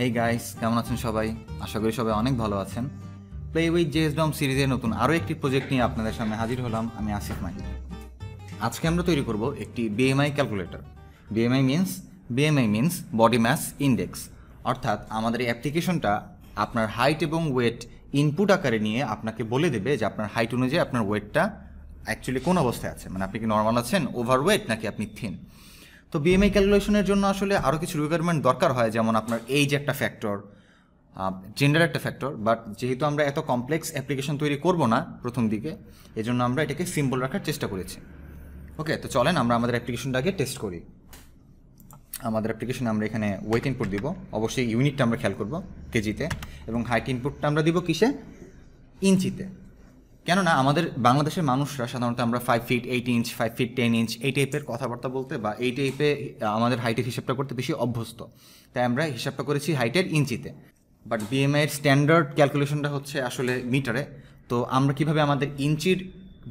hey guys কেমন আছেন সবাই আশা করি সবাই অনেক ভালো আছেন প্লে উইথ জেস ডম সিরিজের নতুন আরও একটি প্রজেক্ট নিয়ে আপনাদের সামনে হাজির হলাম আমি আসিফ মাহি আজকে আমরা তৈরি করব একটি BMI calculator BMI means BMI means body mass index অর্থাৎ আমাদের এই অ্যাপ্লিকেশনটা আপনার হাইট এবং ওয়েট ইনপুট আকারে নিয়ে আপনাকে বলে দেবে যে আপনার হাইট অনুযায়ী আপনার ওয়েটটা অ্যাকচুয়ালি কোন অবস্থায় আছে মানে আপনি কি নর্মাল আছেন ওভারওয়েট নাকি আপনি থিন তো বিএমআই ক্যালকুলেশনের জন্য আসলে আরও কিছু রিকোয়ারমেন্ট দরকার হয় যেমন আপনার এইজ একটা ফ্যাক্টর জেন্ডার একটা ফ্যাক্টর বাট যেহেতু আমরা এত কমপ্লেক্স অ্যাপ্লিকেশন তৈরি করব না প্রথম দিকে এজন্য আমরা এটাকে সিম্বল রাখার চেষ্টা করেছি ওকে তো চলেন আমরা আমাদের অ্যাপ্লিকেশনটাকে টেস্ট করি আমাদের অ্যাপ্লিকেশনে আমরা এখানে ওয়েট ইনপুট দিব অবশ্যই ইউনিটটা আমরা খেয়াল করব কেজিতে এবং হাইট ইনপুটটা আমরা দিব কিসে ইঞ্চিতে কেননা আমাদের বাংলাদেশের মানুষরা সাধারণত আমরা five feet eight inch five feet ten inch এই টাইপের কথাবার্তা বলতে বা এই টাইপে আমাদের হাইটের হিসাবটা করতে বেশি অভ্যস্ত তাই আমরা হিসাবটা করেছি হাইটের ইঞ্চিতে বাট বিএমআইয়ের স্ট্যান্ডার্ড ক্যালকুলেশনটা হচ্ছে আসলে মিটারে তো আমরা কিভাবে আমাদের ইঞ্চির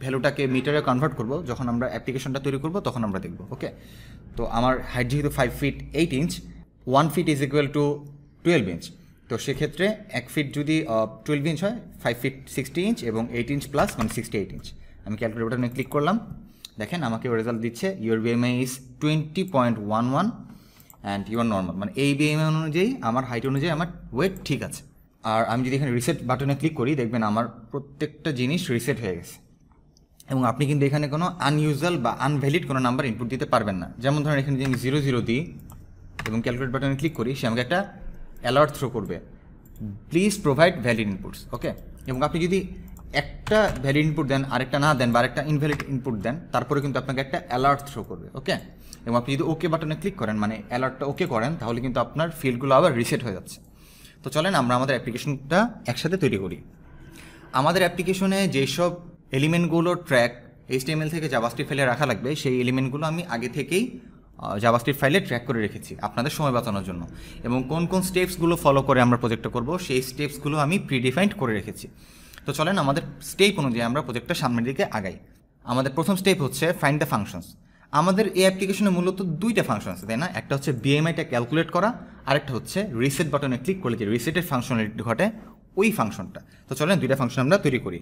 ভ্যালুটাকে মিটারে কনভার্ট করব যখন আমরা অ্যাপ্লিকেশনটা তৈরি করব তখন আমরা দেখব ওকে তো আমার হাইট যেহেতু five feet eight inch one feet is equal to twelve inch তো সেক্ষেত্রে এক ফিট যদি টুয়েলভ ইঞ্চ হয় ফাইভ ফিট সিক্সটি ইঞ্চ এবং এইট ইঞ্চ প্লাস মানে সিক্সটি এইট ইঞ্চ আমি ক্যালকুলেটার নিয়ে ক্লিক করলাম দেখেন আমাকে রেজাল্ট দিচ্ছে your BMI is twenty point one one and your normal মানে এই বিএমআই অনুযায়ী আমার হাইট অনুযায়ী আমার ওয়েট ঠিক আছে আর আমি যদি এখানে রিসেট বাটনে ক্লিক করি দেখবেন আমার প্রত্যেকটা জিনিস রিসেট হয়ে গেছে এবং আপনি কিন্তু এখানে কোনো আনইউজুয়াল বা আনভ্যালিড কোনো নাম্বার ইনপুট দিতে পারবেন না যেমন ধরেন এখানে যদি আমি জিরো জিরো দিই এবং ক্যালকুলেট বাটনে ক্লিক করি সে আমাকে একটা অ্যালার্ট থ্রো করবে please provide valid inputs okay এবং আপনি যদি একটা ভ্যালিড ইনপুট দেন আরেকটা না দেন বা আরেকটা ইনভ্যালিড ইনপুট দেন তারপরে কিন্তু আপনাকে একটা অ্যালার্ট থ্রো করবে ওকে এবং আপনি যদি ওকে বাটনে ক্লিক করেন মানে অ্যালার্টটা ওকে করেন তাহলে কিন্তু আপনার ফিল্ডগুলো আবার রিসেট হয়ে যাচ্ছে তো চলেন আমরা আমাদের অ্যাপ্লিকেশনটা একসাথে তৈরি করি আমাদের অ্যাপ্লিকেশনে যেসব এলিমেন্টগুলো ট্র্যাক এইচটিএমএল থেকে জাবাস্টি ফেলে রাখা লাগবে সেই এলিমেন্টগুলো আমি আগে থেকেই জাভাস্ক্রিপ্ট ফাইলে ট্র্যাক করে রেখেছি আপনাদের সময় বাঁচানোর জন্য এবং কোন কোন স্টেপসগুলো ফলো করে আমরা প্রজেক্টটা করব সেই স্টেপসগুলো আমি প্রিডিফাইন্ড করে রেখেছি তো চলেন আমাদের স্টেপ অনুযায়ী আমরা প্রজেক্টটা সামনের দিকে আগাই আমাদের প্রথম স্টেপ হচ্ছে ফাইন্ড দ্য ফাংশনস আমাদের এই অ্যাপ্লিকেশনে মূলত দুইটা ফাংশন আছে তাই না একটা হচ্ছে বিএমআইটা ক্যালকুলেট করা আরেকটা হচ্ছে রিসেট বাটনে ক্লিক করলে যে রিসেটের ফাংশনালিটি ঘটে ওই ফাংশনটা তো চলেন দুইটা ফাংশন আমরা তৈরি করি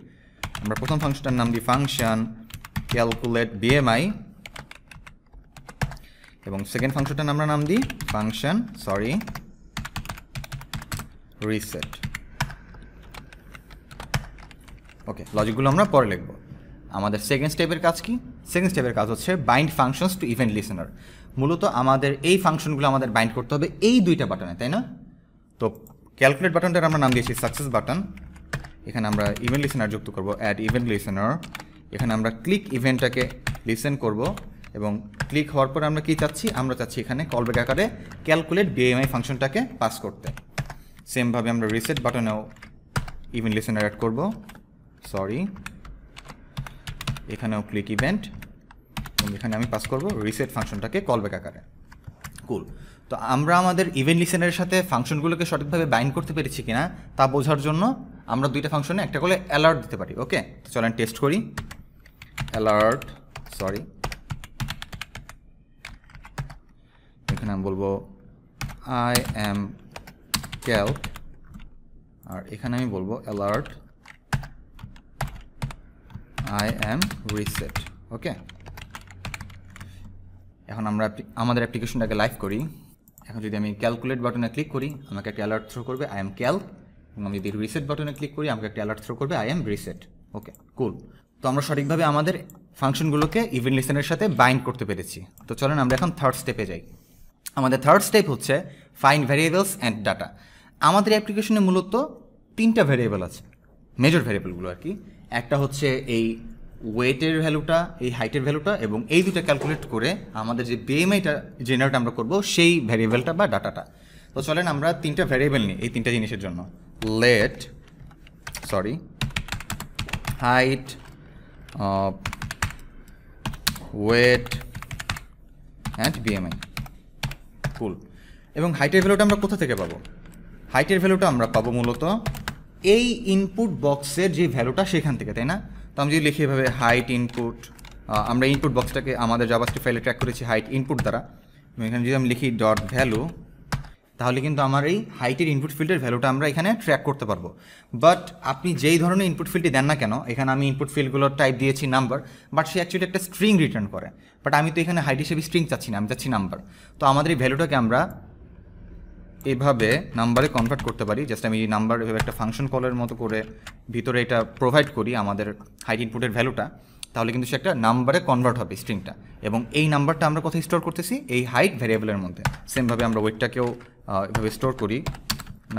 আমরা প্রথম ফাংশনটার নাম দিই ফাংশন ক্যালকুলেট বিএমআই এবং সেকেন্ড ফাংশনটা আমরা নাম দিই ফাংশন সরি রিসেট ওকে লজিকগুলো আমরা পরে লিখব আমাদের সেকেন্ড স্টেপের কাজ কি সেকেন্ড স্টেপের কাজ হচ্ছে bind functions to event listener মূলত আমাদের এই ফাংশনগুলো আমাদের বাইন্ড করতে হবে এই দুইটা বাটনে তাই না তো ক্যালকুলেট বাটনটার আমরা নাম দিয়েছি সাকসেস বাটন এখানে আমরা ইভেন্ট লিসেনার যুক্ত করব অ্যাড ইভেন্ট লিসেনার এখানে আমরা ক্লিক ইভেন্টটাকে লিসেন করব এবং ক্লিক হওয়ার পরে আমরা কী চাচ্ছি আমরা চাচ্ছি এখানে কলব্যাক আকারে ক্যালকুলেট বিএমআই ফাংশনটাকে পাস করতে সেমভাবে আমরা রিসেট বাটনেও ইভেন্ট লিসেনার অ্যাড করব সরি এখানেও ক্লিক ইভেন্ট এবং এখানে আমি পাস করব রিসেট ফাংশনটাকে কলব্যাক আকারে কুল তো আমরা আমাদের ইভেন্ট লিসেনারের সাথে ফাংশনগুলোকে সঠিকভাবে বাইন্ড করতে পেরেছি কিনা তা বোঝার জন্য আমরা দুইটা ফাংশনে একটা করে অ্যালার্ট দিতে পারি ওকে চলেন টেস্ট করি অ্যালার্ট সরি এখানে আমি বলবো আই এম ক্যাল আর এখানে আমি বলবো alert I am reset okay এখন আমরা আমাদের অ্যাপ্লিকেশনটাকে লাইভ করি এখন যদি আমি ক্যালকুলেট বাটনে ক্লিক করি আমাকে একটা অ্যালার্ট থ্রো করবে আই এম ক্যাল এবং আমি যদি রিসেট বাটনে ক্লিক করি আমাকে একটা অ্যালার্ট থ্রো করবে I am reset okay cool তো আমরা সঠিকভাবে আমাদের ফাংশনগুলোকে ইভেন্ট লিসেনের সাথে বাইন্ড করতে পেরেছি তো চলেন আমরা এখন থার্ড স্টেপে যাই আমাদের থার্ড স্টেপ হচ্ছে ফাইন ভ্যারিয়েবলস অ্যান্ড ডাটা আমাদের অ্যাপ্লিকেশনে মূলত তিনটা ভ্যারিয়েবল আছে মেজর ভ্যারিয়েবলগুলো আর কি একটা হচ্ছে এই ওয়েটের ভ্যালুটা এই হাইটের ভ্যালুটা এবং এই দুটো ক্যালকুলেট করে আমাদের যে বিএমআইটা জেনারেট আমরা করব সেই ভ্যারিয়েবলটা বা ডাটাটা তো চলেন আমরা তিনটা ভ্যারিয়েবল নিই এই তিনটা জিনিসের জন্য let sorry height weight and BMI cool এবং হাইটের ভ্যালুটা আমরা কোথা থেকে পাবো হাইটের ভ্যালুটা আমরা পাবো মূলত এই ইনপুট বক্সের যে ভ্যালুটা সেখান থেকে তাই না তো আমি যদি লিখি এভাবে হাইট ইনপুট আমরা ইনপুট বক্সটাকে আমাদের জাবাস্টি ফাইলে ট্র্যাক করেছি হাইট ইনপুট দ্বারা এখানে যদি আমি লিখি ডট ভ্যালু তাহলে কিন্তু আমার এই হাইটের ইনপুট ফিল্ডের ভ্যালুটা আমরা এখানে ট্র্যাক করতে পারবো বাট আপনি যেই ধরনের ইনপুট ফিল্ডটি দেন না কেন এখানে আমি ইনপুট ফিল্ডগুলোর টাইপ দিয়েছি নাম্বার বাট সে অ্যাকচুয়ালি একটা স্ট্রিং রিটার্ন করে বাট আমি তো এখানে হাইট হিসেবে স্ট্রিং চাচ্ছি না আমি চাচ্ছি নাম্বার তো আমাদের এই ভ্যালুটাকে আমরা এভাবে নাম্বারে কনভার্ট করতে পারি জাস্ট আমি নাম্বার এভাবে একটা ফাংশন কলের মতো করে ভিতরে এটা প্রোভাইড করি আমাদের হাইট ইনপুটের ভ্যালুটা তাহলে কিন্তু সে একটা নাম্বারে কনভার্ট হবে স্ট্রিংটা এবং এই নাম্বারটা আমরা কোথায় স্টোর করতেছি এই হাইট ভ্যারিয়েবলের মধ্যে সেমভাবে আমরা ওয়েটটাকেও এভাবে স্টোর করি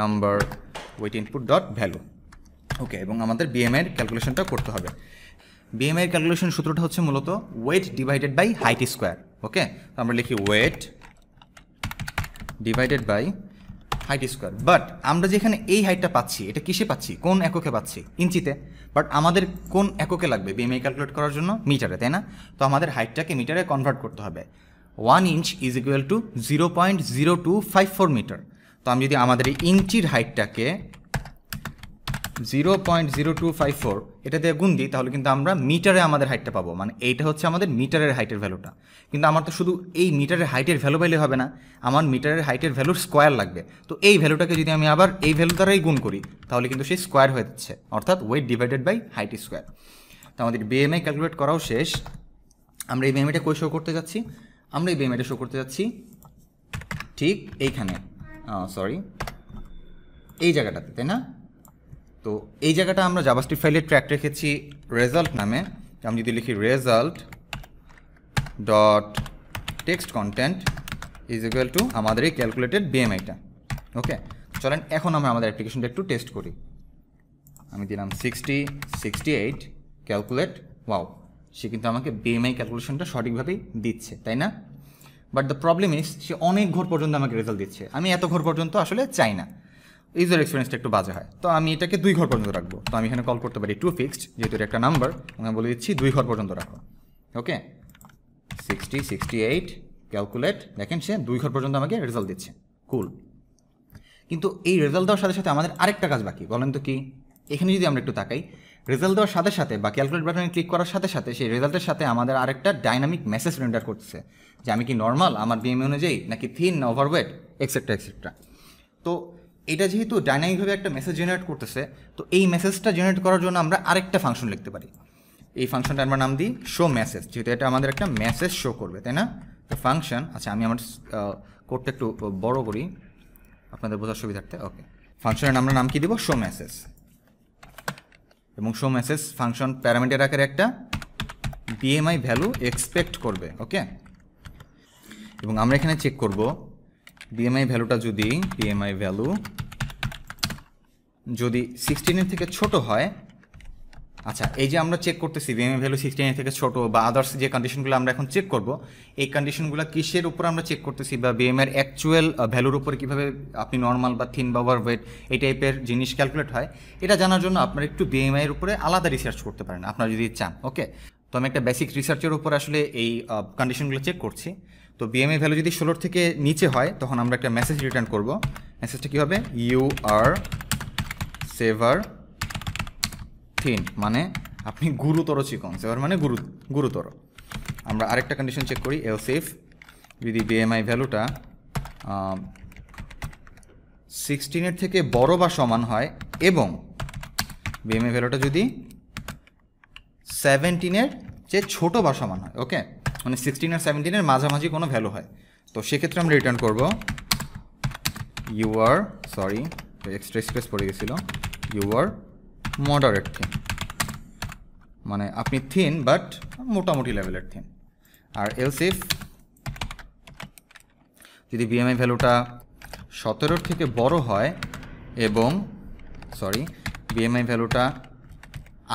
number weight input dot value okay এবং আমাদের বিএমআইয়ের ক্যালকুলেশনটা করতে হবে বিএমআইয়ের ক্যালকুলেশন সূত্রটা হচ্ছে মূলত weight divided by height square okay আমরা লিখি weight divided by height square but আমরা যেখানে এই হাইটটা পাচ্ছি এটা কিসে পাচ্ছি কোন এককে পাচ্ছি ইঞ্চিতে বাট আমাদের কোন এককে লাগবে বিএমআই ক্যালকুলেট করার জন্য মিটারে তাই না তো আমাদের হাইটটাকে মিটারে কনভার্ট করতে হবে one inch is equal to zero point zero two five four meter তো আমি যদি আমাদের এই ইঞ্চির হাইটটাকে zero point zero two five four এটা দিয়ে গুণ দিই তাহলে কিন্তু আমরা মিটারে আমাদের হাইটটা পাবো মানে এইটা হচ্ছে আমাদের মিটারের হাইটের ভ্যালুটা কিন্তু আমার তো শুধু এই মিটারের হাইটের ভ্যালু পাইলে হবে না আমার মিটারের হাইটের ভ্যালুর স্কোয়ার লাগবে তো এই ভ্যালুটাকে যদি আমি আবার এই ভ্যালু দ্বারাই গুণ করি তাহলে কিন্তু সেই স্কোয়ার হয়ে যাচ্ছে অর্থাৎ weight divided by height square তো আমাদের বিএমআই ক্যালকুলেট করাও শেষ আমরা এই বিএমআইটা কই শো করতে যাচ্ছি আমরা এই বিএমআইটা শো করতে যাচ্ছি ঠিক এইখানে সরি এই জায়গাটাতে তাই না তো এই জায়গাটা আমরা জাবাস্টি ফাইলে ট্র্যাক রেখেছি রেজাল্ট নামে আমি যদি লিখি result dot text content is equal to আমাদের এই ক্যালকুলেটেড বিএমআইটা ওকে চলেন এখন আমরা আমাদের অ্যাপ্লিকেশনটা একটু টেস্ট করি আমি দিলাম sixty sixty eight calculate wow সে কিন্তু আমাকে বিএমআই ক্যালকুলেশনটা সঠিকভাবেই দিচ্ছে তাই না বাট দ্য প্রবলেম ইস সে অনেক ঘর পর্যন্ত আমাকে রেজাল্ট দিচ্ছে আমি এত ঘর পর্যন্ত আসলে চাই না ইউজার এক্সপিরিয়েন্সটা একটু বাজে হয় তো আমি এটাকে দুই ঘর পর্যন্ত রাখবো তো আমি এখানে কল করতে পারি টু ফিক্সড যেহেতু একটা নাম্বার আমি বলে দিচ্ছি দুই ঘর পর্যন্ত রাখো okay sixty sixty eight calculate দেখেন সে দুই ঘর পর্যন্ত আমাকে রেজাল্ট দিচ্ছে কুল কিন্তু এই রেজাল্ট দেওয়ার সাথে সাথে আমাদের আরেকটা কাজ বাকি বলেন তো কি এখানে যদি আমরা একটু তাকাই রেজাল্ট দেওয়ার সাথে সাথে বা ক্যালকুলেট বাটনে ক্লিক করার সাথে সাথে সেই রেজাল্টের সাথে আমাদের আরেকটা ডাইনামিক মেসেজ রেন্ডার করছে যে আমি কি নর্মাল আমার বিএমএ অনুযায়ী নাকি থিন ওভারওয়েট এক্সেট্রা এক্সেট্রা তো এটা যেহেতু ডাইনামিকভাবে একটা মেসেজ জেনারেট করতেছে তো এই মেসেজটা জেনারেট করার জন্য আমরা আরেকটা ফাংশন লিখতে পারি এই ফাংশনটা আমরা নাম দিই শো মেসেজ যেহেতু এটা আমাদের একটা মেসেজ শো করবে তাই না তো ফাংশন আচ্ছা আমি আমার কোডটা একটু বড় করি আপনাদের বোঝার সুবিধার্থে ওকে ফাংশনের আমরা নাম কি দিব শো মেসেজ এবং শো মেসেজ ফাংশন প্যারামিটার আকারে একটা বিএমআই ভ্যালু এক্সপেক্ট করবে ওকে এবং আমরা এখানে চেক করবো বিএমআই ভ্যালুটা যদি বিএমআই ভ্যালু যদি সিক্সটিনের থেকে ছোট হয় আচ্ছা এই যে আমরা চেক করতেছি বিএমআই ভ্যালু সিক্সটিনের থেকে ছোট বা আদার্স যে কন্ডিশনগুলো আমরা এখন চেক করব এই কন্ডিশনগুলো কিসের উপর আমরা চেক করতেছি বা এর অ্যাকচুয়াল ভ্যালুর উপর কীভাবে আপনি নর্মাল বা থিন বা ওয়েট এই টাইপের জিনিস ক্যালকুলেট হয় এটা জানার জন্য আপনার একটু বিএমআইয়ের উপরে আলাদা রিসার্চ করতে পারেন আপনার যদি চান ওকে তো আমি একটা বেসিক রিসার্চের উপর আসলে এই কন্ডিশনগুলো চেক করছি তো বিএমআই ভ্যালু যদি ষোলোর থেকে নিচে হয় তখন আমরা একটা মেসেজ রিটার্ন করব মেসেজটা কী হবে ইউ আর সেভার থিন মানে আপনি গুরুতর চিকন সেভার মানে গুরু গুরুতর আমরা আরেকটা কন্ডিশন চেক করি এও সেফ যদি বিএমআই ভ্যালুটা সিক্সটিনের থেকে বড় বা সমান হয় এবং বিএমআই ভ্যালুটা যদি সেভেন্টিনের চেয়ে ছোটো বা সমান হয় ওকে মানে সিক্সটিন আর সেভেন্টিনের মাঝামাঝি কোনো ভ্যালু হয় তো সেক্ষেত্রে আমরা রিটার্ন করব you are sorry extra express পড়ে গেছিলো ইউ আর মডারেট থিন মানে আপনি থিন বাট মোটামুটি লেভেলের থিন আর এলসিফ যদি বিএমআই ভ্যালুটা সতেরোর থেকে বড় হয় এবং সরি বিএমআই ভ্যালুটা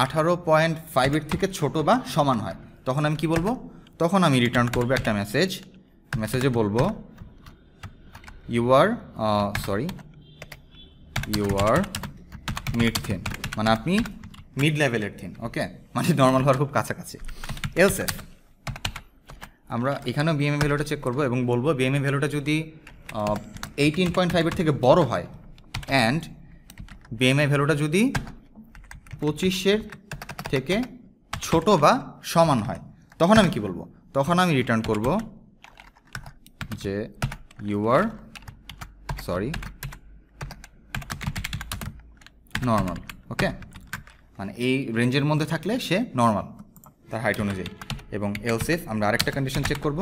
আঠারো পয়েন্ট ফাইভের থেকে ছোট বা সমান হয় তখন আমি কি বলবো তখন আমি রিটার্ন করব একটা মেসেজ মেসেজে বলবো you are sorry you are mid thin মানে আপনি মিড লেভেলের থিন ওকে মানে নর্মাল হওয়ার খুব কাছাকাছি এলসেফ আমরা এখানেও বিএমএ ভ্যালুটা চেক করব এবং বলবো বিএমএ ভ্যালুটা যদি এইটিন পয়েন্ট ফাইভের থেকে বড় হয় অ্যান্ড বিএমএ ভ্যালুটা যদি পঁচিশের থেকে ছোট বা সমান হয় তখন আমি কি বলবো তখন আমি রিটার্ন করব যে you are sorry normal okay মানে এই রেঞ্জের মধ্যে থাকলে সে নর্মাল তার হাইট অনুযায়ী এবং এলসেফ আমরা আরেকটা কন্ডিশন চেক করব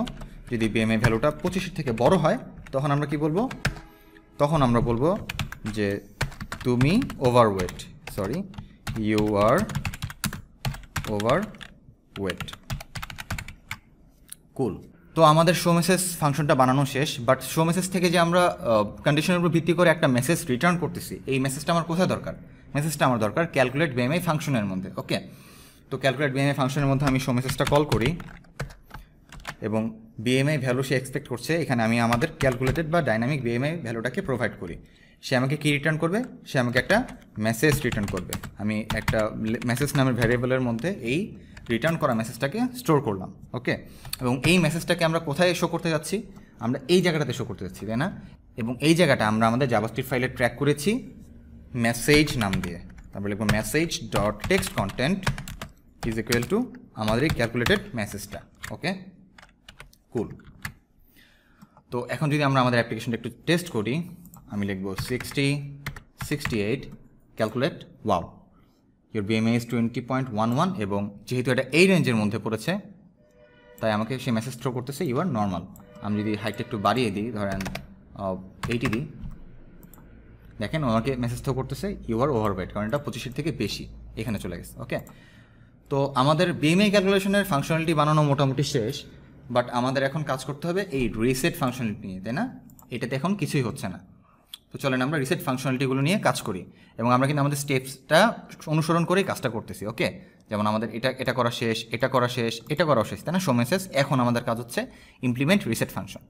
যদি বিএমএ ভ্যালুটা পঁচিশের থেকে বড় হয় তখন আমরা কি বলবো তখন আমরা বলবো যে তুমি overweight sorry you are overweight cool তো আমাদের শো মেসেজ ফাংশনটা বানানো শেষ বাট শো মেসেজ থেকে যে আমরা কন্ডিশনের উপর ভিত্তি করে একটা মেসেজ রিটার্ন করতেছি এই মেসেজটা আমার কোথায় দরকার মেসেজটা আমার দরকার ক্যালকুলেট বিএমআই ফাংশনের মধ্যে ওকে তো ক্যালকুলেট বিএমআই ফাংশনের মধ্যে আমি শো মেসেজটা কল করি এবং বিএমআই ভ্যালু সে এক্সপেক্ট করছে এখানে আমি আমাদের ক্যালকুলেটেড বা ডাইনামিক বিএমআই ভ্যালুটাকে প্রোভাইড করি সে আমাকে কী রিটার্ন করবে সে আমাকে একটা মেসেজ রিটার্ন করবে আমি একটা মেসেজ নামের ভ্যারিয়েবলের মধ্যে এই রিটার্ন করা মেসেজটাকে স্টোর করলাম ওকে এবং এই মেসেজটাকে আমরা কোথায় শো করতে যাচ্ছি আমরা এই জায়গাটাতে শো করতে যাচ্ছি তাই না এবং এই জায়গাটা আমরা আমাদের জাভাস্ক্রিপ্ট ফাইলে ট্র্যাক করেছি মেসেজ নাম দিয়ে তারপরে লিখবো message dot text content is equal to আমাদের এই ক্যালকুলেটেড মেসেজটা ওকে কুল তো এখন যদি আমরা আমাদের অ্যাপ্লিকেশনটা একটু টেস্ট করি আমি লিখবো sixty sixty eight calculate wow your BMI is twenty point one one এবং যেহেতু এটা এই রেঞ্জের মধ্যে পড়েছে তাই আমাকে সে মেসেজ থ্রো করতেছে ইউ আর নর্মাল আমি যদি হাইটটা একটু বাড়িয়ে দিই ধরেন এইটি দিই দেখেন আমাকে মেসেজ থ্রো করতেছে ইউ আর ওভারওয়েট কারণ এটা পঁচিশের থেকে বেশি এখানে চলে গেছে ওকে তো আমাদের বিএমএ ক্যালকুলেশনের ফাংশনালিটি বানানো মোটামুটি শেষ বাট আমাদের এখন কাজ করতে হবে এই রিসেট ফাংশনালিটি নিয়ে তাই না এটাতে এখন কিছুই হচ্ছে না তো চলেন আমরা রিসেট ফাংশনালিটিগুলো নিয়ে কাজ করি এবং আমরা কিন্তু আমাদের স্টেপসটা অনুসরণ করেই কাজটা করতেছি ওকে যেমন আমাদের এটা এটা করা শেষ এটা করা শেষ এটা করা শেষ তাই না সময় মেসেজ এখন আমাদের কাজ হচ্ছে implement reset function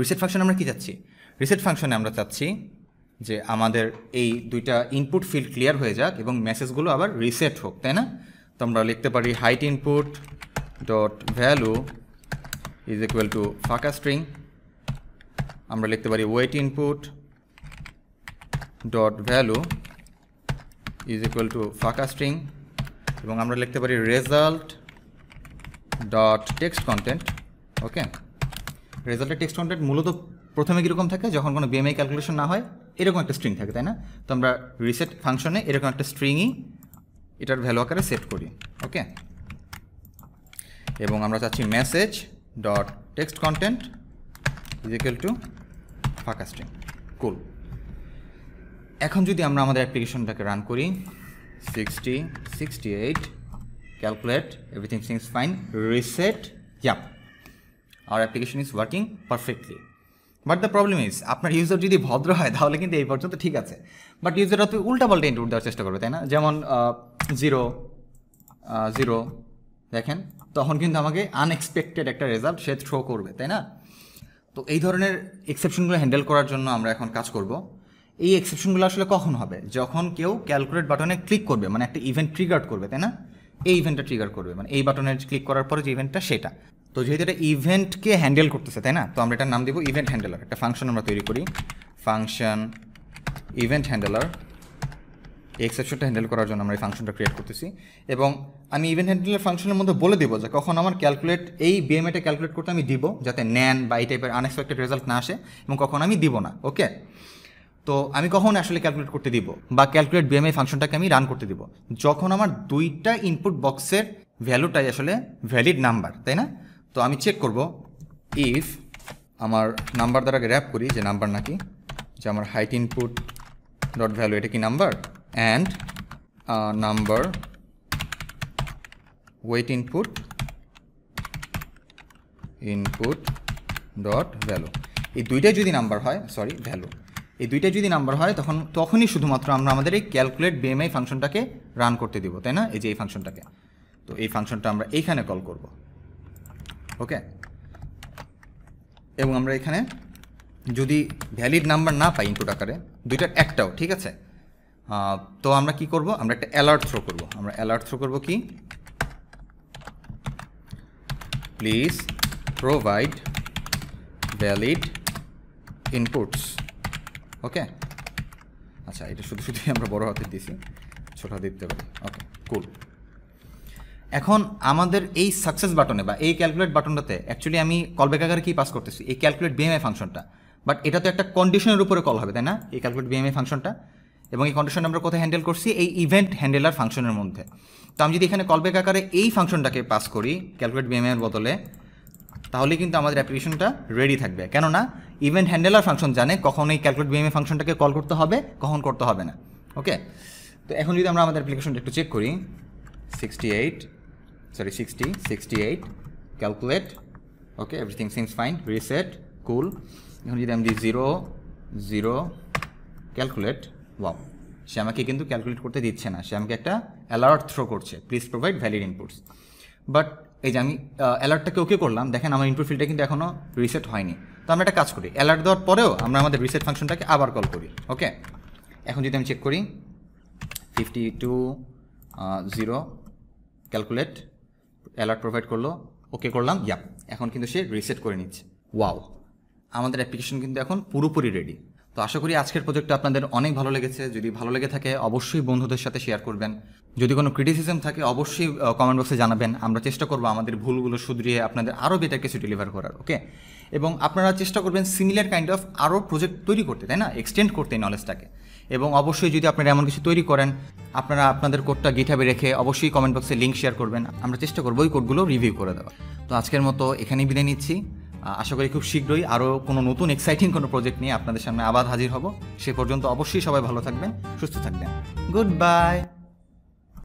reset function আমরা কী চাচ্ছি রিসেট ফাংশনে আমরা চাচ্ছি যে আমাদের এই দুইটা ইনপুট ফিল্ড ক্লিয়ার হয়ে যাক এবং মেসেজগুলো আবার রিসেট হোক তাই না তো আমরা লিখতে পারি height input dot value is equal to ফাঁকা স্ট্রিং আমরা লিখতে পারি weight input dot value is equal to ফাঁকা স্ট্রিং এবং আমরা লিখতে পারি result dot text content okay রেজাল্টের টেক্সট কন্টেন্ট মূলত প্রথমে কীরকম থাকে যখন কোনো বিএমআই ক্যালকুলেশন না হয় এরকম একটা স্ট্রিং থাকে তাই না তো আমরা রিসেট ফাংশনে এরকম একটা স্ট্রিংই এটার ভ্যালু আকারে সেট করি ওকে এবং আমরা চাচ্ছি message dot text content is equal to ফাঁকা স্ট্রিং কুল এখন যদি আমরা আমাদের অ্যাপ্লিকেশনটাকে রান করি sixty sixty eight calculate everything seems fine reset yup our application is working perfectly but the problem is আপনার ইউজার যদি ভদ্র হয় তাহলে কিন্তু এই পর্যন্ত ঠিক আছে বাট ইউজাররা উল্টা পাল্টা ইনপুট দেওয়ার চেষ্টা করবে তাই না যেমন জিরো জিরো দেখেন তখন কিন্তু আমাকে আনএক্সপেক্টেড একটা রেজাল্ট সে থ্রো করবে তাই না তো এই ধরনের এক্সেপশনগুলো হ্যান্ডেল করার জন্য আমরা এখন কাজ করব এই এক্সেপশনগুলো আসলে কখন হবে যখন কেউ ক্যালকুলেট বাটনে ক্লিক করবে মানে একটা ইভেন্ট ট্রিগার করবে তাই না এই ইভেন্টটা ট্রিগার করবে মানে এই বাটনে ক্লিক করার পরে যে ইভেন্টটা সেটা তো যেহেতু এটা ইভেন্টকে হ্যান্ডেল করতেছে তাই না তো আমরা এটার নাম দেবো ইভেন্ট হ্যান্ডেলার একটা ফাংশন আমরা তৈরি করি ফাংশন ইভেন্ট হ্যান্ডেলার এক্সেপশনটা হ্যান্ডেল করার জন্য আমরা এই ফাংশনটা ক্রিয়েট করতেছি এবং আমি ইভেন্ট হ্যান্ডেলের ফাংশনের মধ্যে বলে দেবো যে কখন আমার ক্যালকুলেট এই বিএমএটা ক্যালকুলেট করতে আমি দিব যাতে ন্যান বা এই টাইপের আনএক্সপেক্টেড রেজাল্ট না আসে এবং কখন আমি দিব না ওকে তো আমি কখন আসলে ক্যালকুলেট করতে দিব বা ক্যালকুলেট বিএমএ ফাংশনটাকে আমি রান করতে দিব যখন আমার দুইটা ইনপুট বক্সের ভ্যালুটাই আসলে ভ্যালিড নাম্বার তাই না তো আমি চেক করব ইফ আমার নাম্বার দ্বারা র্যাপ করি যে নাম্বার নাকি যে আমার হাইট ইনপুট ডট ভ্যালু এটা কি number and number weight input input dot value এই দুইটা যদি নাম্বার হয় সরি ভ্যালু এই দুইটা যদি নাম্বার হয় তখন তখনই শুধুমাত্র আমরা আমাদের এই ক্যালকুলেট বিএমআই ফাংশনটাকে রান করতে দিব তাই না এই যে এই ফাংশনটাকে তো এই ফাংশনটা আমরা এইখানে কল করব ওকে এবং আমরা এখানে যদি ভ্যালিড নাম্বার না পাই ইনপুট আকারে দুইটার একটাও ঠিক আছে তো আমরা কি করব আমরা একটা অ্যালার্ট থ্রো করব আমরা অ্যালার্ট থ্রো করব কি please provide valid inputs ওকে আচ্ছা এটা শুধু শুধুই আমরা বড় হাতে দিছি ছোট হাতে দিতে পারি ওকে কুল এখন আমাদের এই সাকসেস বাটনে বা এই ক্যালকুলেট বাটনটাতে অ্যাকচুয়ালি আমি কলব্যাক আকারে কী পাস করতেছি এই ক্যালকুলেট বিএমআই ফাংশনটা বাট এটা তো একটা কন্ডিশনের উপরে কল হবে তাই না এই ক্যালকুলেট বিএমআই ফাংশনটা এবং এই কন্ডিশন আমরা কোথায় হ্যান্ডেল করছি এই ইভেন্ট হ্যান্ডেলার ফাংশনের মধ্যে তো আমি যদি এখানে কলব্যাক আকারে এই ফাংশনটাকে পাস করি ক্যালকুলেট বিএমএর বদলে তাহলে কিন্তু আমাদের অ্যাপ্লিকেশনটা রেডি থাকবে কেননা ইভেন্ট হ্যান্ডেলার ফাংশন জানে কখন এই ক্যালকুলেট বিএমএ ফাংশনটাকে কল করতে হবে কখন করতে হবে না ওকে তো এখন যদি আমরা আমাদের অ্যাপ্লিকেশনটা একটু চেক করি sixty eight sorry sixty sixty eight calculate okay everything seems fine reset cool এখন যদি আমি জিরো জিরো ক্যালকুলেট ওয়াও সে আমাকে কিন্তু ক্যালকুলেট করতে দিচ্ছে না সে আমাকে একটা অ্যালার্ট থ্রো করছে please provide valid inputs but এই যে আমি অ্যালার্টটাকে ওকে করলাম দেখেন আমার ইনপুট ফিল্ডটা কিন্তু এখনও রিসেট হয়নি তো আমরা একটা কাজ করি অ্যালার্ট দেওয়ার পরেও আমরা আমাদের রিসেট ফাংশনটাকে আবার কল করি ওকে এখন যদি আমি চেক করি fifty two zero calculate alert provide করলো ওকে করলাম ইয়াপ এখন কিন্তু সে রিসেট করে নিচ্ছে ওয়াও আমাদের অ্যাপ্লিকেশন কিন্তু এখন পুরোপুরি রেডি তো আশা করি আজকের প্রজেক্টটা আপনাদের অনেক ভালো লেগেছে যদি ভালো লেগে থাকে অবশ্যই বন্ধুদের সাথে শেয়ার করবেন যদি কোনো ক্রিটিসিজম থাকে অবশ্যই কমেন্ট বক্সে জানাবেন আমরা চেষ্টা করবো আমাদের ভুলগুলো শুধরিয়ে আপনাদের আরও বেটার কিছু ডেলিভার করার ওকে এবং আপনারা চেষ্টা করবেন সিমিলার কাইন্ড অফ আরও প্রজেক্ট তৈরি করতে তাই না এক্সটেন্ড করতে নলেজটাকে এবং অবশ্যই যদি আপনারা এমন কিছু তৈরি করেন আপনারা আপনাদের কোডটা গিঠাবে রেখে অবশ্যই কমেন্ট বক্সে লিঙ্ক শেয়ার করবেন আমরা চেষ্টা করবো ওই কোডগুলো রিভিউ করে দেওয়া তো আজকের মতো এখানেই বিদায় নিচ্ছি আশা করি খুব শীঘ্রই আরও কোনো নতুন এক্সাইটিং কোনো প্রজেক্ট নিয়ে আপনাদের সামনে আবার হাজির হব সে পর্যন্ত অবশ্যই সবাই ভালো থাকবেন সুস্থ থাকবেন গুড বাই